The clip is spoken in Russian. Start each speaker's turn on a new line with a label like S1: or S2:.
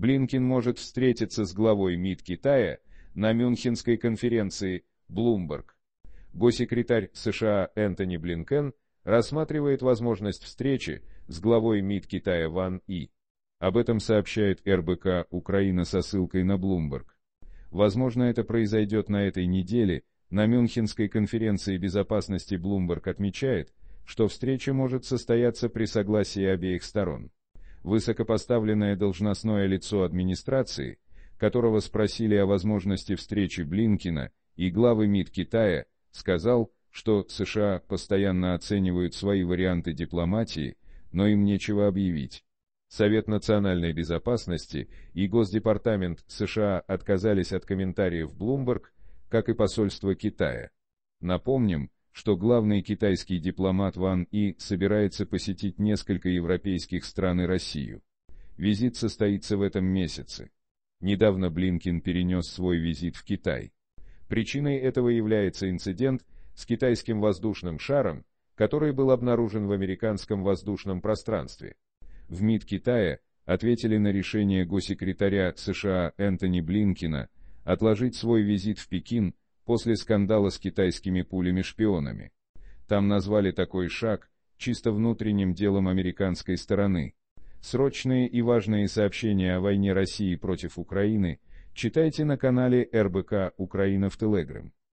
S1: Блинкин может встретиться с главой МИД Китая на Мюнхенской конференции Bloomberg. Госсекретарь США Энтони Блинкен рассматривает возможность встречи с главой МИД Китая Ван И. Об этом сообщает РБК «Украина» со ссылкой на Bloomberg. Возможно, это произойдет на этой неделе. На Мюнхенской конференции безопасности Bloomberg отмечает, что встреча может состояться при согласии обеих сторон высокопоставленное должностное лицо администрации, которого спросили о возможности встречи Блинкина и главы МИД Китая, сказал, что США постоянно оценивают свои варианты дипломатии, но им нечего объявить. Совет национальной безопасности и Госдепартамент США отказались от комментариев Bloomberg, как и посольство Китая. Напомним, что главный китайский дипломат Ван И собирается посетить несколько европейских стран и Россию. Визит состоится в этом месяце. Недавно Блинкин перенес свой визит в Китай. Причиной этого является инцидент с китайским воздушным шаром, который был обнаружен в американском воздушном пространстве. В МИД Китая ответили на решение госсекретаря США Энтони Блинкина отложить свой визит в Пекин после скандала с китайскими пулями-шпионами. Там назвали такой шаг чисто внутренним делом американской стороны. Срочные и важные сообщения о войне России против Украины читайте на канале РБК «Украина» в Телеграм.